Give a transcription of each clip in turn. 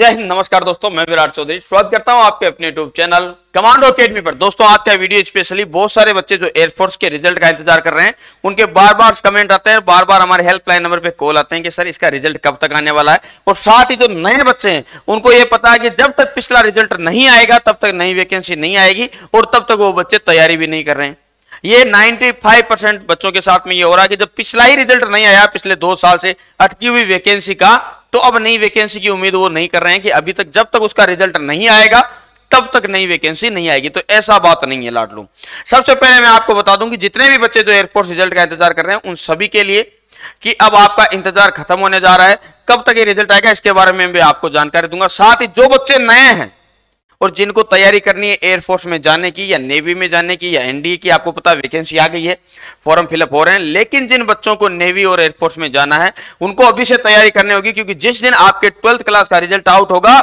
जय हिंद नमस्कार दोस्तों मैं विराट चौधरी स्वागत करता हूं आपके अपने यूट्यूब चैनल कमांडो अकेडमी पर दोस्तों आज का वीडियो स्पेशली बहुत सारे बच्चे जो एयरफोर्स के रिजल्ट का इंतजार कर रहे हैं उनके बार बार कमेंट आते हैं बार बार हमारे हेल्पलाइन नंबर पे कॉल आते हैं कि सर इसका रिजल्ट कब तक आने वाला है और साथ ही जो नए बच्चे हैं उनको ये पता है कि जब तक पिछला रिजल्ट नहीं आएगा तब तक नई वैकेंसी नहीं आएगी और तब तक वो बच्चे तैयारी भी नहीं कर रहे हैं ये 95 परसेंट बच्चों के साथ में ये हो रहा है कि जब पिछला ही रिजल्ट नहीं आया पिछले दो साल से अटकी हुई वैकेंसी का तो अब नई वैकेंसी की उम्मीद वो नहीं कर रहे हैं कि अभी तक जब तक उसका रिजल्ट नहीं आएगा तब तक नई वैकेंसी नहीं आएगी तो ऐसा बात नहीं है लाडलू सबसे पहले मैं आपको बता दूं कि जितने भी बच्चे जो एयरफोर्स रिजल्ट का इंतजार कर रहे हैं उन सभी के लिए कि अब आपका इंतजार खत्म होने जा रहा है कब तक ये रिजल्ट आएगा इसके बारे में भी आपको जानकारी दूंगा साथ ही जो बच्चे नए हैं और जिनको तैयारी करनी है एयरफोर्स में जाने की या नेवी में जाने की या एनडीए की आपको पता वैकेंसी आ गई है फॉर्म फिलअप हो रहे हैं लेकिन जिन बच्चों को नेवी और एयरफोर्स में जाना है उनको अभी से तैयारी करनी होगी क्योंकि जिस दिन आपके ट्वेल्थ क्लास का रिजल्ट आउट होगा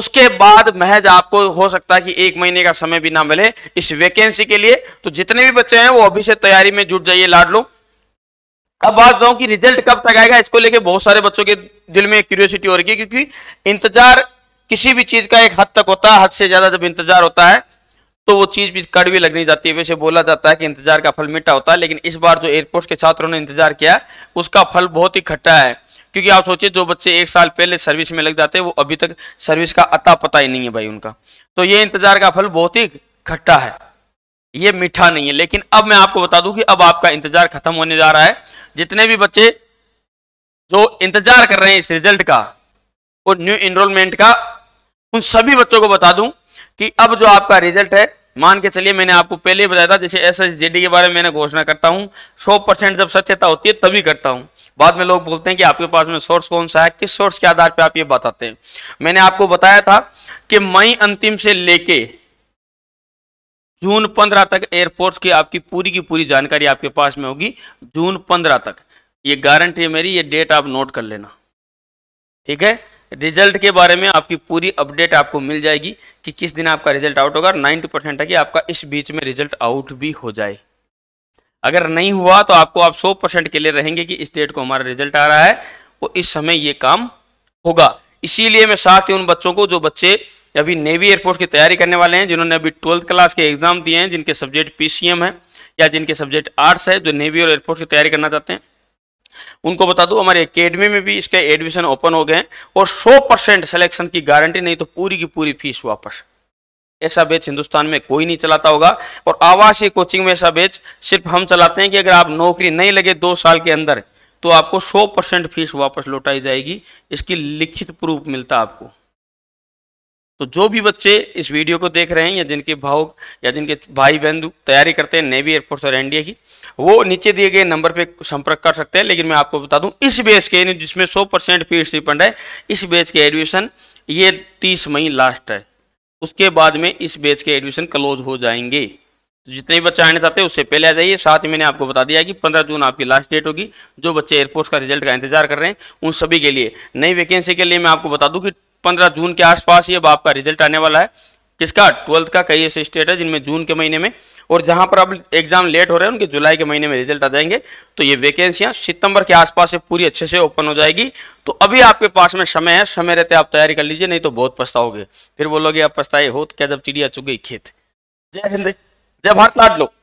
उसके बाद महज आपको हो सकता है कि एक महीने का समय भी ना मिले इस वैकेंसी के लिए तो जितने भी बच्चे हैं वो अभी से तैयारी में जुट जाइए लो अब बात बताऊं कि रिजल्ट कब तक आएगा इसको लेके बहुत सारे बच्चों के दिल में क्यूरियोसिटी हो रही है क्योंकि इंतजार किसी भी चीज का एक हद तक होता है हद से ज्यादा जब इंतजार होता है तो वो चीज भी कड़वी लगनी जाती है वैसे बोला जाता है कि इंतजार का फल मीठा होता है लेकिन इस बार जो एयरपोर्ट के छात्रों ने इंतजार किया उसका फल बहुत ही खट्टा है क्योंकि आप सोचिए जो बच्चे एक साल पहले सर्विस में लग जाते हैं वो अभी तक सर्विस का अता पता ही नहीं है भाई उनका तो ये इंतजार का फल बहुत ही खट्टा है ये मीठा नहीं है लेकिन अब मैं आपको बता दूं कि अब आपका इंतजार खत्म होने जा रहा है जितने भी बच्चे जो इंतजार कर रहे हैं इस रिजल्ट का और न्यू इनरोलमेंट का उन सभी बच्चों को बता दूं कि अब जो आपका रिजल्ट है मान के चलिए मैंने आपको पहले ही बताया था जैसे एस एस के बारे में मैंने घोषणा करता हूँ सौ परसेंट जब सत्यता होती है तभी करता हूँ बाद में लोग बोलते हैं कि आपके पास में सोर्स कौन सा है किस सोर्स के आधार पर आप ये बताते हैं मैंने आपको बताया था कि मई अंतिम से लेके जून पंद्रह तक एयरफोर्स की आपकी पूरी की पूरी जानकारी आपके पास में होगी जून पंद्रह तक ये गारंटी है मेरी ये डेट आप नोट कर लेना ठीक है रिजल्ट के बारे में आपकी पूरी अपडेट आपको मिल जाएगी कि किस दिन आपका रिजल्ट आउट होगा नाइन्टी परसेंट है कि आपका इस बीच में रिजल्ट आउट भी हो जाए अगर नहीं हुआ तो आपको आप सौ परसेंट के लिए रहेंगे कि इस डेट को हमारा रिजल्ट आ रहा है वो इस समय ये काम होगा इसीलिए मैं साथ ही उन बच्चों को जो बच्चे अभी नेवी एयरफोर्स की तैयारी करने वाले हैं जिन्होंने अभी ट्वेल्थ क्लास के एग्जाम दिए हैं जिनके सब्जेक्ट पी है या जिनके सब्जेक्ट आर्ट्स है जो नेवी और एयरफोर्स की तैयारी करना चाहते हैं उनको बता दूं हमारी एकेडमी में भी इसके एडमिशन ओपन हो गए हैं और 100 परसेंट सिलेक्शन की गारंटी नहीं तो पूरी की पूरी फीस वापस ऐसा बेच हिंदुस्तान में कोई नहीं चलाता होगा और आवासीय कोचिंग में ऐसा बेच सिर्फ हम चलाते हैं कि अगर आप नौकरी नहीं लगे दो साल के अंदर तो आपको सौ परसेंट फीस वापस लौटाई जाएगी इसकी लिखित प्रूफ मिलता आपको तो जो भी बच्चे इस वीडियो को देख रहे हैं या जिनके भाव या जिनके भाई बहन तैयारी करते हैं नेवी एयरफोर्स और एनडीए की वो नीचे दिए गए नंबर पे संपर्क कर सकते हैं लेकिन मैं आपको बता दूं इस बेस के जिसमें 100 परसेंट फीस रिफंड है इस बेच के एडमिशन ये 30 मई लास्ट है उसके बाद में इस बेच के एडमिशन क्लोज हो जाएंगे तो जितने भी बच्चे आने चाहते हैं उससे पहले आ जाइए साथ ही मैंने आपको बता दिया कि 15 जून आपकी लास्ट डेट होगी जो बच्चे एयरफोर्स का रिजल्ट का इंतजार कर रहे हैं उन सभी के लिए नई वैकेंसी के लिए मैं आपको बता दूं कि पंद्रह जून के आसपास ये आपका रिजल्ट आने वाला है किसका ट्वेल्थ का कई ऐसे स्टेट है जिनमें जून के महीने में और जहां पर अब एग्जाम लेट हो रहे हैं उनके जुलाई के महीने में रिजल्ट आ जाएंगे तो ये वैकेंसियां सितंबर के आसपास से पूरी अच्छे से ओपन हो जाएगी तो अभी आपके पास में समय है समय रहते आप तैयारी कर लीजिए नहीं तो बहुत पछताओगे फिर बोलोगे आप पछताए हो तो क्या जब चिड़िया चुग गई खेत जय हिंद जय भारत लाड लोग